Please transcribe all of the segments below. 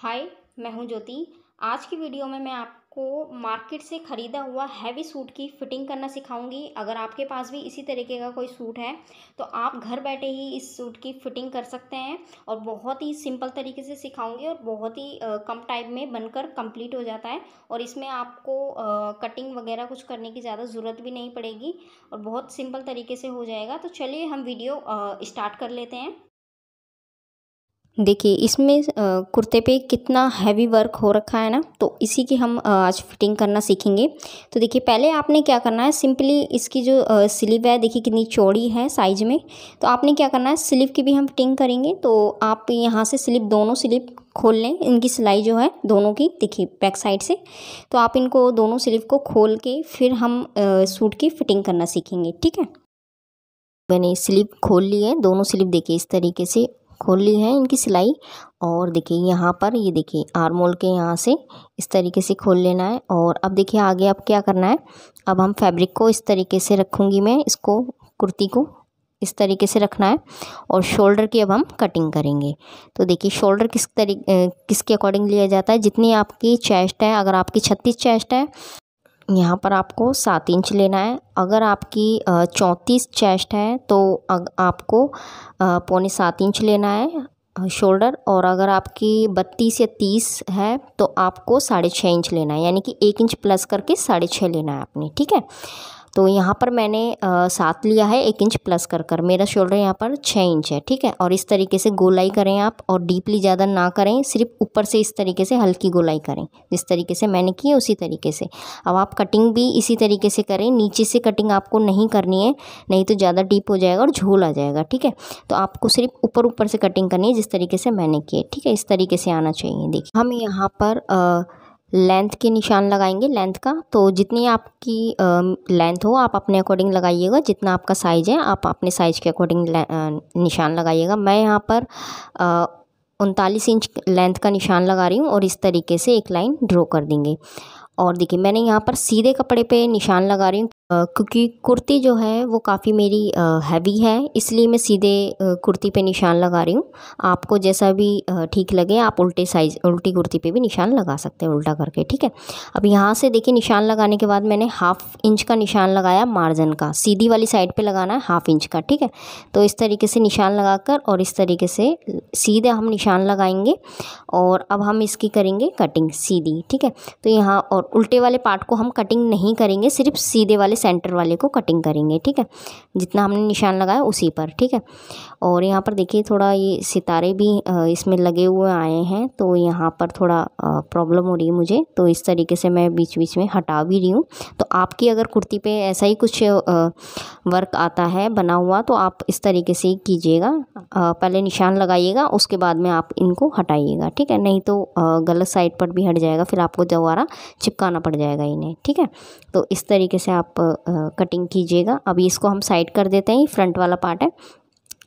हाय मैं हूं ज्योति आज की वीडियो में मैं आपको मार्केट से ख़रीदा हुआ हैवी सूट की फ़िटिंग करना सिखाऊंगी अगर आपके पास भी इसी तरीके का कोई सूट है तो आप घर बैठे ही इस सूट की फ़िटिंग कर सकते हैं और बहुत ही सिंपल तरीके से सिखाऊंगी और बहुत ही कम टाइम में बनकर कंप्लीट हो जाता है और इसमें आपको कटिंग वगैरह कुछ करने की ज़्यादा ज़रूरत भी नहीं पड़ेगी और बहुत सिंपल तरीके से हो जाएगा तो चलिए हम वीडियो स्टार्ट कर लेते हैं देखिए इसमें कुर्ते पे कितना हैवी वर्क हो रखा है ना तो इसी की हम आज फिटिंग करना सीखेंगे तो देखिए पहले आपने क्या करना है सिंपली इसकी जो स्लीव है देखिए कितनी चौड़ी है साइज में तो आपने क्या करना है स्लीव की भी हम फिटिंग करेंगे तो आप यहाँ से स्लीव दोनों स्लीव खोल लें इनकी सिलाई जो है दोनों की देखिए बैक साइड से तो आप इनको दोनों स्लीव को खोल के फिर हम सूट की फिटिंग करना सीखेंगे ठीक है मैंने स्लीव खोल ली है दोनों स्लीव देखिए इस तरीके से खोल ली है इनकी सिलाई और देखिए यहाँ पर ये देखिए आरमोल के यहाँ से इस तरीके से खोल लेना है और अब देखिए आगे अब क्या करना है अब हम फैब्रिक को इस तरीके से रखूँगी मैं इसको कुर्ती को इस तरीके से रखना है और शोल्डर की अब हम कटिंग करेंगे तो देखिए शोल्डर किस तरीके किसके अकॉर्डिंग लिया जाता है जितनी आपकी चेस्ट है अगर आपकी छत्तीस चेस्ट है यहाँ पर आपको सात इंच लेना है अगर आपकी चौंतीस चेस्ट है तो आपको पौने सात इंच लेना है शोल्डर और अगर आपकी बत्तीस या तीस है तो आपको साढ़े छः इंच लेना है यानी कि एक इंच प्लस करके साढ़े छः लेना है आपने ठीक है तो यहाँ पर मैंने साथ लिया है एक इंच प्लस कर कर मेरा शोल्डर यहाँ पर छः इंच है ठीक है और इस तरीके से गोलाई करें आप और डीपली ज़्यादा ना करें सिर्फ ऊपर से इस तरीके से हल्की गोलाई करें जिस तरीके से मैंने की है उसी तरीके से अब आप कटिंग भी इसी तरीके से करें नीचे से कटिंग आपको नहीं करनी है नहीं तो ज़्यादा डीप हो जाएगा और झोल आ जाएगा ठीक है तो आपको सिर्फ ऊपर ऊपर से कटिंग करनी है जिस तरीके से मैंने की है ठीक है इस तरीके से आना चाहिए देखिए हम यहाँ पर आ, लेंथ के निशान लगाएंगे लेंथ का तो जितनी आपकी लेंथ हो आप अपने अकॉर्डिंग लगाइएगा जितना आपका साइज़ है आप अपने साइज़ के अकॉर्डिंग निशान लगाइएगा मैं यहाँ पर उनतालीस इंच लेंथ का निशान लगा रही हूँ और इस तरीके से एक लाइन ड्रॉ कर देंगे और देखिए मैंने यहाँ पर सीधे कपड़े पे निशान लगा रही हूँ क्योंकि कुर्ती जो है वो काफ़ी मेरी हैवी है इसलिए मैं सीधे कुर्ती पे निशान लगा रही हूँ आपको जैसा भी ठीक लगे आप उल्टे साइज उल्टी कुर्ती पे भी निशान लगा सकते हैं उल्टा करके ठीक है अब यहाँ से देखिए निशान लगाने के बाद मैंने हाफ इंच का निशान लगाया मार्जिन का सीधी वाली साइड पर लगाना है हाफ इंच का ठीक है तो इस तरीके से निशान कर और इस तरीके से सीधे हम निशान लगाएंगे और अब हम इसकी करेंगे कटिंग सीधी ठीक है तो यहाँ और उल्टे वाले पार्ट को हम कटिंग नहीं करेंगे सिर्फ सीधे वाले सेंटर वाले को कटिंग करेंगे ठीक है जितना हमने निशान लगाया उसी पर ठीक है और यहाँ पर देखिए थोड़ा ये सितारे भी इसमें लगे हुए आए हैं तो यहाँ पर थोड़ा प्रॉब्लम हो रही है मुझे तो इस तरीके से मैं बीच बीच में हटा भी रही हूँ तो आपकी अगर कुर्ती पर ऐसा ही कुछ वर्क आता है बना हुआ तो आप इस तरीके से कीजिएगा पहले निशान लगाइएगा उसके बाद में आप इनको हटाइएगा ठीक है नहीं तो गलत साइड पर भी हट जाएगा फिर आपको दोबारा चिपकाना पड़ जाएगा इन्हें ठीक है तो इस तरीके से आप कटिंग कीजिएगा अभी इसको हम साइड कर देते हैं फ्रंट वाला पार्ट है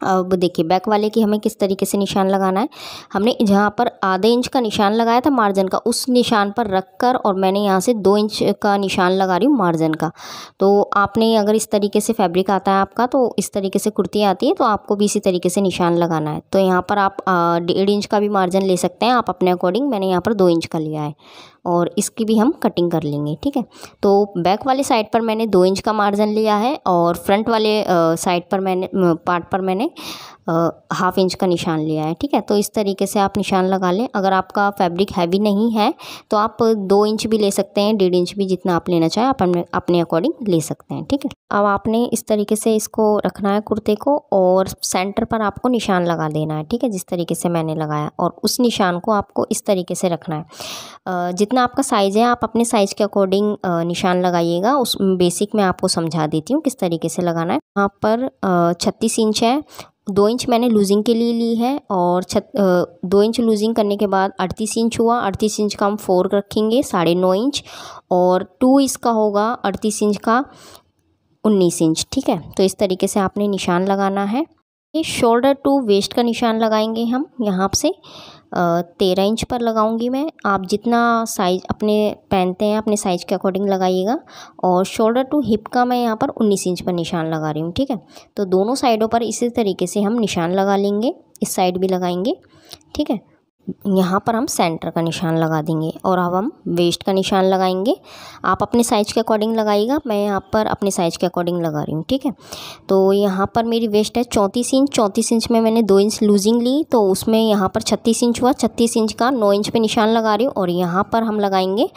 अब देखिए बैक वाले की हमें किस तरीके से निशान लगाना है हमने जहाँ पर आधे इंच का निशान लगाया था मार्जिन का उस निशान पर रख कर और मैंने यहाँ से दो इंच का निशान लगा रही हूँ मार्जिन का तो आपने अगर इस तरीके से फैब्रिक आता है आपका तो इस तरीके से कुर्ती आती है तो आपको भी इसी तरीके से निशान लगाना है तो यहाँ पर आप डेढ़ इंच का भी मार्जिन ले सकते हैं आप अपने अकॉर्डिंग मैंने यहाँ पर दो इंच का लिया है और इसकी भी हम कटिंग कर लेंगे ठीक है तो बैक वाले साइड पर मैंने दो इंच का मार्जिन लिया है और फ्रंट वाले साइड पर मैंने पार्ट पर मैंने हाफ़ इंच का निशान लिया है ठीक है तो इस तरीके से आप निशान लगा लें अगर आपका फैब्रिक हैवी नहीं है तो आप दो इंच भी ले सकते हैं डेढ़ इंच भी जितना आप लेना चाहें आप अपने अकॉर्डिंग ले सकते हैं ठीक है अब आपने इस तरीके से इसको रखना है कुर्ते को और सेंटर पर आपको निशान लगा देना है ठीक है जिस तरीके से मैंने लगाया और उस निशान को आपको इस तरीके से रखना है जितना आपका साइज़ है आप अपने साइज़ के अकॉर्डिंग निशान लगाइएगा उस बेसिक मैं आपको समझा देती हूँ किस तरीके से लगाना है यहाँ पर छत्तीस इंच है दो इंच मैंने लूजिंग के लिए ली है और छत दो इंच लूजिंग करने के बाद अड़तीस इंच हुआ अड़तीस इंच का हम फोर रखेंगे साढ़े नौ इंच और टू इसका होगा अड़तीस इंच का उन्नीस इंच ठीक है तो इस तरीके से आपने निशान लगाना है ये शोल्डर टू वेस्ट का निशान लगाएंगे हम यहाँ से तेरह इंच पर लगाऊंगी मैं आप जितना साइज अपने पहनते हैं अपने साइज के अकॉर्डिंग लगाइएगा और शोल्डर टू हिप का मैं यहाँ पर उन्नीस इंच पर निशान लगा रही हूँ ठीक है तो दोनों साइडों पर इसी तरीके से हम निशान लगा लेंगे इस साइड भी लगाएंगे ठीक है यहाँ पर हम सेंटर का निशान लगा देंगे और अब हम वेस्ट का निशान लगाएंगे आप अपने साइज़ के अकॉर्डिंग लगाइएगा मैं यहाँ पर अपने साइज़ के अकॉर्डिंग लगा रही हूँ ठीक है तो यहाँ पर मेरी वेस्ट है चौंतीस इंच चौंतीस इंच में मैंने दो इंच लूजिंग ली तो उसमें यहाँ पर छत्तीस इंच हुआ छत्तीस इंच का नौ इंच पर निशान लगा रही हूँ और यहाँ पर हम लगाएंगे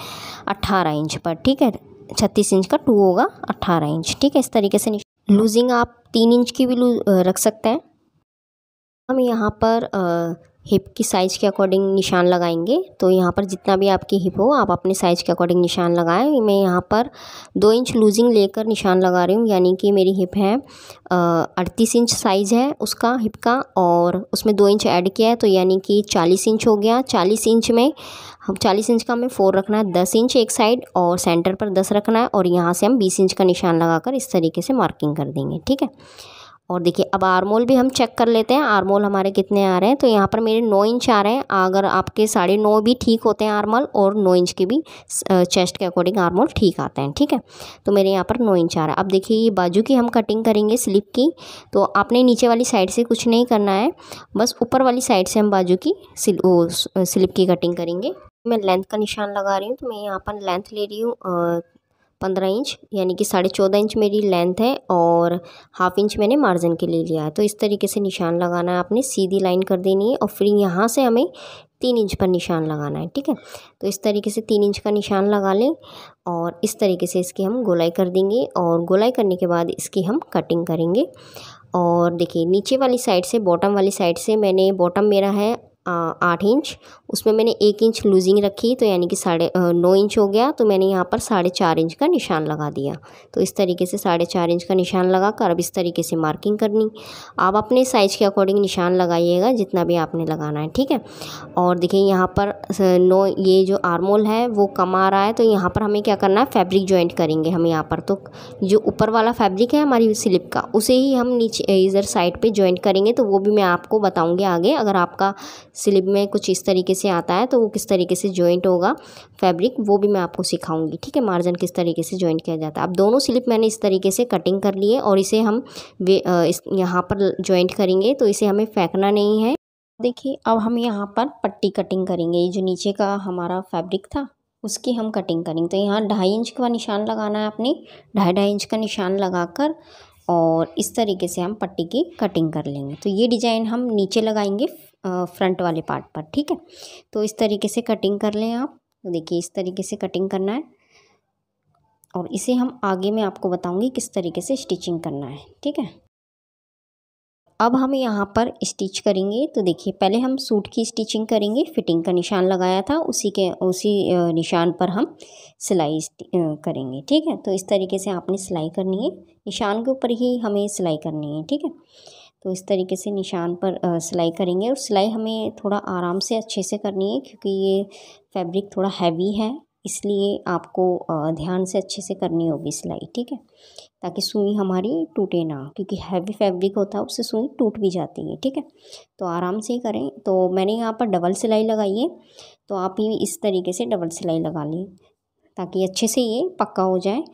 अट्ठारह इंच पर ठीक है छत्तीस इंच का टू होगा अट्ठारह इंच ठीक है इस तरीके से लूजिंग आप तीन इंच की भी रख सकते हैं हम यहाँ पर हिप की साइज़ के अकॉर्डिंग निशान लगाएंगे तो यहाँ पर जितना भी आपकी हिप हो आप अपने साइज़ के अकॉर्डिंग निशान लगाएं मैं यहाँ पर दो इंच लूजिंग लेकर निशान लगा रही हूँ यानी कि मेरी हिप है अड़तीस इंच साइज़ है उसका हिप का और उसमें दो इंच ऐड किया है तो यानी कि चालीस इंच हो गया चालीस इंच में हम चालीस इंच का हमें फोर रखना है दस इंच एक साइड और सेंटर पर दस रखना है और यहाँ से हम बीस इंच का निशान लगा इस तरीके से मार्किंग कर देंगे ठीक है और देखिए अब आरमोल भी हम चेक कर लेते हैं आरमोल हमारे कितने आ रहे हैं तो यहाँ पर मेरे नौ इंच आ रहे हैं अगर आपके साढ़े नौ भी ठीक होते हैं आरमोल और नौ इंच के भी चेस्ट के अकॉर्डिंग आरमोल ठीक आते हैं ठीक है तो मेरे यहाँ पर नौ इंच आ रहा है अब देखिए ये बाजू की हम कटिंग करेंगे स्लिप की तो आपने नीचे वाली साइड से कुछ नहीं करना है बस ऊपर वाली साइड से हम बाजू की स्लिप की कटिंग करेंगे मैं लेंथ का निशान लगा रही हूँ तो मैं यहाँ पर लेंथ ले रही हूँ पंद्रह इंच यानी कि साढ़े चौदह इंच मेरी लेंथ है और हाफ इंच मैंने मार्जिन के लिए लिया है तो इस तरीके से निशान लगाना है आपने सीधी लाइन कर देनी है और फिर यहाँ से हमें तीन इंच पर निशान लगाना है ठीक है तो इस तरीके से तीन इंच का निशान लगा लें और इस तरीके से इसकी हम गोलाई कर देंगे और गोलाई करने के बाद इसकी हम कटिंग करेंगे और देखिए नीचे वाली साइड से बॉटम वाली साइड से मैंने बॉटम मेरा है आठ इंच उसमें मैंने एक इंच लूजिंग रखी तो यानी कि साढ़े नौ इंच हो गया तो मैंने यहाँ पर साढ़े चार इंच का निशान लगा दिया तो इस तरीके से साढ़े चार इंच का निशान लगा कर अब इस तरीके से मार्किंग करनी आप अपने साइज़ के अकॉर्डिंग निशान लगाइएगा जितना भी आपने लगाना है ठीक है और देखिए यहाँ पर नो ये जो आर्मोल है वो कम आ रहा है तो यहाँ पर हमें क्या करना है फैब्रिक जॉइंट करेंगे हम यहाँ पर तो जो ऊपर वाला फैब्रिक है हमारी स्लिप का उसे ही हम नीचे इधर साइड पर जॉइंट करेंगे तो वो भी मैं आपको बताऊँगी आगे अगर आपका स्लिप में कुछ इस तरीके से आता है तो वो किस तरीके से ज्वाइंट होगा फैब्रिक वो भी मैं आपको सिखाऊंगी ठीक है मार्जिन किस तरीके से ज्वाइंट किया जाता है अब दोनों स्लिप मैंने इस तरीके से कटिंग कर ली है और इसे हम इस यहाँ पर ज्वाइंट करेंगे तो इसे हमें फेंकना नहीं है देखिए अब हम यहाँ पर पट्टी कटिंग करेंगे ये जो नीचे का हमारा फैब्रिक था उसकी हम कटिंग करेंगे तो यहाँ ढाई इंच का निशान लगाना है आपने ढाई ढाई इंच का निशान लगाकर और इस तरीके से हम पट्टी की कटिंग कर लेंगे तो ये डिज़ाइन हम नीचे लगाएंगे फ्रंट वाले पार्ट पर ठीक है तो इस तरीके से कटिंग कर लें आप तो देखिए इस तरीके से कटिंग करना है और इसे हम आगे में आपको बताऊंगी किस तरीके से स्टिचिंग करना है ठीक है अब हम यहाँ पर स्टिच करेंगे तो देखिए पहले हम सूट की स्टिचिंग करेंगे फिटिंग का निशान लगाया था उसी के उसी निशान पर हम सिलाई करेंगे ठीक है तो इस तरीके से आपने सिलाई करनी है निशान के ऊपर ही हमें सिलाई करनी है ठीक है तो इस तरीके से निशान पर सिलाई करेंगे और सिलाई हमें थोड़ा आराम से अच्छे से करनी है क्योंकि ये फैब्रिक थोड़ा हैवी है इसलिए आपको ध्यान से अच्छे से करनी होगी सिलाई ठीक है ताकि सुई हमारी टूटे ना क्योंकि हैवी फैब्रिक होता है उससे सुई टूट भी जाती है ठीक है तो आराम से ही करें तो मैंने यहाँ पर डबल सिलाई लगाई है तो आप ही इस तरीके से डबल सिलाई लगा लें ताकि अच्छे से ये पक्का हो जाए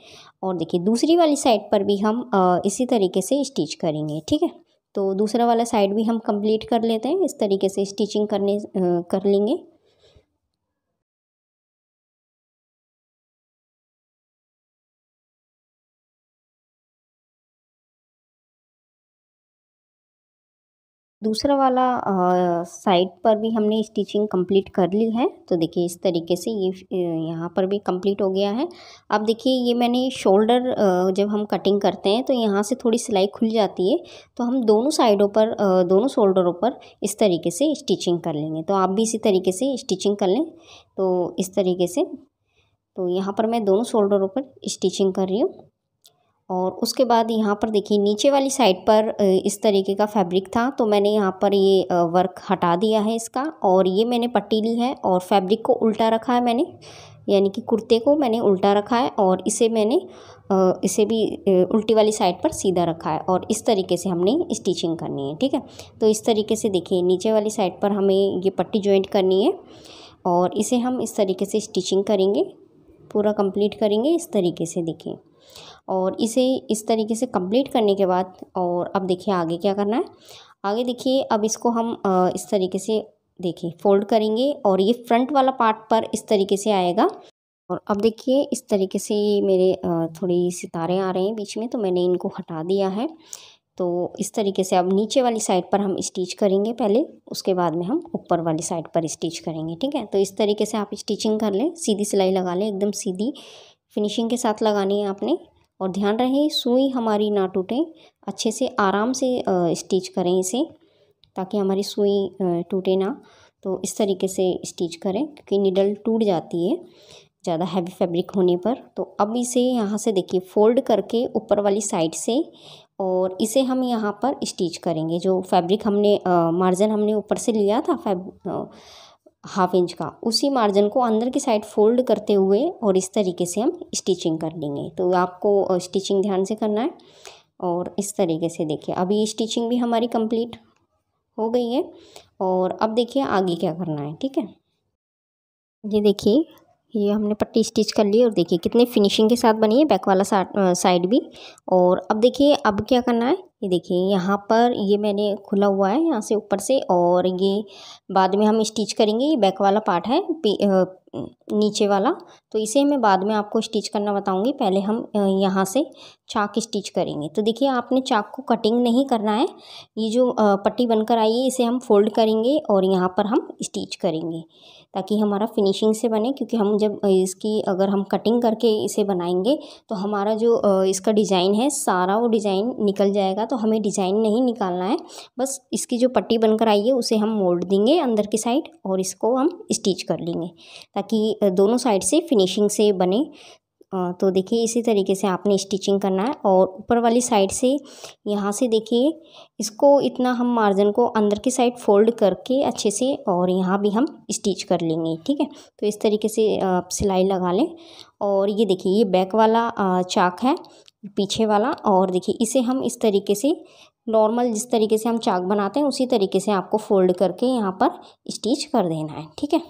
और देखिए दूसरी वाली साइड पर भी हम इसी तरीके से स्टिच करेंगे ठीक है तो दूसरा वाला साइड भी हम कंप्लीट कर लेते हैं इस तरीके से स्टिचिंग करने कर लेंगे दूसरा वाला साइड पर भी हमने स्टिचिंग कंप्लीट कर ली है तो देखिए इस तरीके से ये यहाँ पर भी कंप्लीट हो गया है अब देखिए ये मैंने शोल्डर जब हम कटिंग करते हैं तो यहाँ से थोड़ी सिलाई खुल जाती है तो हम दोनों साइडों पर दोनों शोल्डरों पर इस तरीके से स्टिचिंग कर लेंगे तो आप भी इसी तरीके से स्टिचिंग कर लें तो इस तरीके से तो यहाँ पर मैं दोनों शोल्डरों पर स्टिचिंग कर रही हूँ और उसके बाद यहाँ पर देखिए नीचे वाली साइड पर इस तरीके का फैब्रिक था तो मैंने यहाँ पर ये वर्क हटा दिया है इसका और ये मैंने पट्टी ली है और फैब्रिक को उल्टा रखा है मैंने यानी कि कुर्ते को मैंने उल्टा रखा है और इसे मैंने इसे भी उल्टी वाली साइड पर सीधा रखा है और इस तरीके से हमने स्टिचिंग करनी है ठीक है तो इस तरीके से देखिए नीचे वाली साइड पर हमें ये पट्टी ज्वाइंट करनी है और इसे हम इस तरीके से स्टिचिंग करेंगे पूरा कंप्लीट करेंगे इस तरीके से देखिए और इसे इस तरीके से कंप्लीट करने के बाद और अब देखिए आगे क्या करना है आगे देखिए अब इसको हम इस तरीके से देखिए फोल्ड करेंगे और ये फ्रंट वाला पार्ट पर इस तरीके से आएगा और अब देखिए इस तरीके से मेरे थोड़ी सितारे आ रहे हैं बीच में तो मैंने इनको हटा दिया है तो इस तरीके से अब नीचे वाली साइड पर हम स्टिच करेंगे पहले उसके बाद में हम ऊपर वाली साइड पर स्टिच करेंगे ठीक है तो इस तरीके से आप स्टिचिंग कर लें सीधी सिलाई लगा लें एकदम सीधी फिनिशिंग के साथ लगानी है आपने और ध्यान रहे सुई हमारी ना टूटे अच्छे से आराम से स्टिच करें इसे ताकि हमारी सुई टूटे ना तो इस तरीके से स्टिच करें क्योंकि निडल टूट जाती है ज़्यादा हैवी फैब्रिक होने पर तो अब इसे यहाँ से देखिए फोल्ड करके ऊपर वाली साइड से और इसे हम यहाँ पर स्टिच करेंगे जो फैब्रिक हमने मार्जिन हमने ऊपर से लिया था फैब हाफ इंच का उसी मार्जिन को अंदर की साइड फोल्ड करते हुए और इस तरीके से हम स्टिचिंग कर लेंगे तो आपको स्टिचिंग ध्यान से करना है और इस तरीके से देखिए अभी स्टिचिंग भी हमारी कंप्लीट हो गई है और अब देखिए आगे क्या करना है ठीक है ये देखिए ये हमने पट्टी स्टिच कर ली और देखिए कितने फिनिशिंग के साथ बनी है बैक वाला साइड भी और अब देखिए अब क्या करना है ये देखिए यहाँ पर ये मैंने खुला हुआ है यहाँ से ऊपर से और ये बाद में हम स्टिच करेंगे ये बैक वाला पार्ट है नीचे वाला तो इसे मैं बाद में आपको स्टिच करना बताऊंगी पहले हम यहाँ से चाक स्टिच करेंगे तो देखिए आपने चाक को कटिंग नहीं करना है ये जो पट्टी बनकर आई है इसे हम फोल्ड करेंगे और यहाँ पर हम स्टिच करेंगे ताकि हमारा फिनिशिंग से बने क्योंकि हम जब इसकी अगर हम कटिंग करके इसे बनाएंगे तो हमारा जो इसका डिज़ाइन है सारा वो डिज़ाइन निकल जाएगा तो हमें डिज़ाइन नहीं निकालना है बस इसकी जो पट्टी बनकर आई है उसे हम मोड़ देंगे अंदर की साइड और इसको हम स्टिच कर लेंगे ताकि दोनों साइड से फिनिशिंग से बने तो देखिए इसी तरीके से आपने स्टिचिंग करना है और ऊपर वाली साइड से यहाँ से देखिए इसको इतना हम मार्जिन को अंदर की साइड फोल्ड करके अच्छे से और यहाँ भी हम स्टिच कर लेंगे ठीक है तो इस तरीके से आप सिलाई लगा लें और ये देखिए ये बैक वाला चाक है पीछे वाला और देखिए इसे हम इस तरीके से नॉर्मल जिस तरीके से हम चाक बनाते हैं उसी तरीके से आपको फोल्ड करके यहाँ पर स्टिच कर देना है ठीक है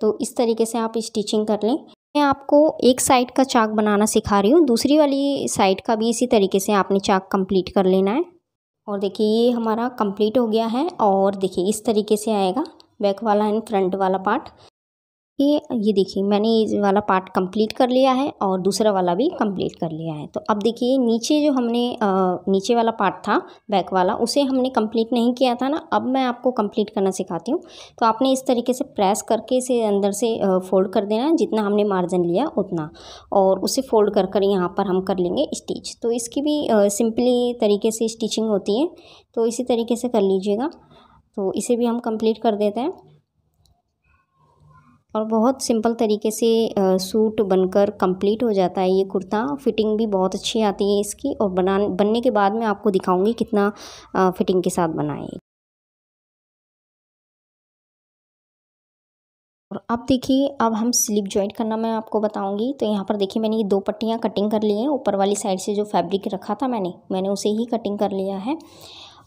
तो इस तरीके से आप स्टिचिंग कर लें मैं आपको एक साइड का चाक बनाना सिखा रही हूँ दूसरी वाली साइड का भी इसी तरीके से आपने चाक कंप्लीट कर लेना है और देखिए ये हमारा कंप्लीट हो गया है और देखिए इस तरीके से आएगा बैक वाला एंड फ्रंट वाला पार्ट ये ये देखिए मैंने ये वाला पार्ट कंप्लीट कर लिया है और दूसरा वाला भी कंप्लीट कर लिया है तो अब देखिए नीचे जो हमने आ, नीचे वाला पार्ट था बैक वाला उसे हमने कंप्लीट नहीं किया था ना अब मैं आपको कंप्लीट करना सिखाती हूँ तो आपने इस तरीके से प्रेस करके इसे अंदर से फोल्ड कर देना है जितना हमने मार्जिन लिया उतना और उसे फोल्ड कर कर यहाँ पर हम कर लेंगे स्टिच तो इसकी भी सिंपली तरीके से स्टिचिंग होती है तो इसी तरीके से कर लीजिएगा तो इसे भी हम कंप्लीट कर देते हैं और बहुत सिंपल तरीके से सूट बनकर कंप्लीट हो जाता है ये कुर्ता फिटिंग भी बहुत अच्छी आती है इसकी और बना बनने के बाद मैं आपको दिखाऊंगी कितना फिटिंग के साथ बनाए और अब देखिए अब हम स्लीप जॉइंट करना मैं आपको बताऊंगी तो यहाँ पर देखिए मैंने ये दो पट्टियाँ कटिंग कर ली हैं ऊपर वाली साइड से जो फैब्रिक रखा था मैंने मैंने उसे ही कटिंग कर लिया है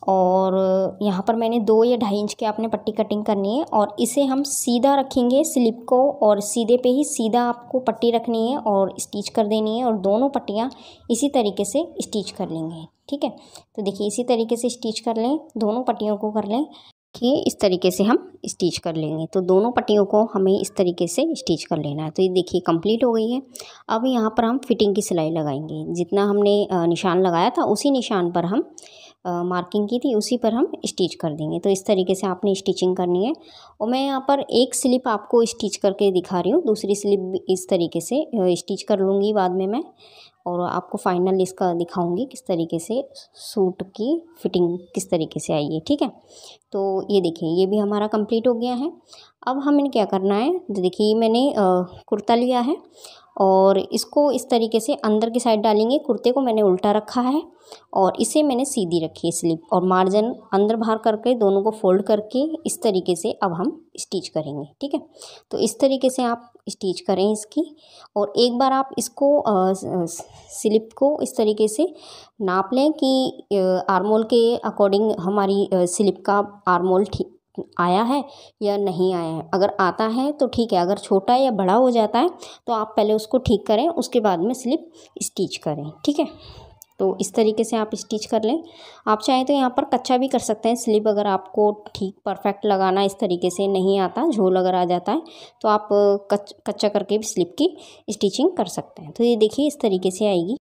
और यहाँ पर मैंने दो या ढाई इंच के आपने पट्टी कटिंग करनी है और इसे हम सीधा रखेंगे स्लिप को और सीधे पे ही सीधा आपको पट्टी रखनी है और स्टिच कर देनी है और दोनों पट्टियाँ इसी तरीके से स्टिच कर लेंगे ठीक है तो देखिए इसी तरीके से स्टिच कर लें दोनों पट्टियों को कर लें कि इस तरीके से हम स्टिच कर लेंगे तो दोनों पट्टियों को हमें इस तरीके से स्टिच कर लेना है तो ये देखिए कंप्लीट हो गई है अब यहाँ पर हम फिटिंग की सिलाई लगाएंगे जितना हमने निशान लगाया था उसी निशान पर हम मार्किंग की थी उसी पर हम स्टिच कर देंगे तो इस तरीके से आपने स्टिचिंग करनी है और मैं यहाँ पर एक स्लिप आपको स्टिच करके दिखा रही हूँ दूसरी स्लिप इस तरीके से स्टिच कर लूँगी बाद में मैं और आपको फाइनल इसका दिखाऊंगी किस तरीके से सूट की फिटिंग किस तरीके से आई है ठीक है तो ये देखिए ये भी हमारा कंप्लीट हो गया है अब हमें क्या करना है देखिए मैंने कुर्ता लिया है और इसको इस तरीके से अंदर की साइड डालेंगे कुर्ते को मैंने उल्टा रखा है और इसे मैंने सीधी रखी है स्लीप और मार्जिन अंदर बाहर करके दोनों को फोल्ड करके इस तरीके से अब हम स्टिच करेंगे ठीक है तो इस तरीके से आप स्टिच करें इसकी और एक बार आप इसको स्लिप को इस तरीके से नाप लें कि आर्मोल के अकॉर्डिंग हमारी स्लिप का आर्मोल ठीक आया है या नहीं आया है अगर आता है तो ठीक है अगर छोटा या बड़ा हो जाता है तो आप पहले उसको ठीक करें उसके बाद में स्लिप स्टिच करें ठीक है तो इस तरीके से आप स्टिच कर लें आप चाहें तो यहाँ पर कच्चा भी कर सकते हैं स्लिप अगर आपको ठीक परफेक्ट लगाना इस तरीके से नहीं आता झोल अगर आ जाता है तो आप कच, कच्चा करके भी स्लिप की स्टिचिंग कर सकते हैं तो ये देखिए इस तरीके से आएगी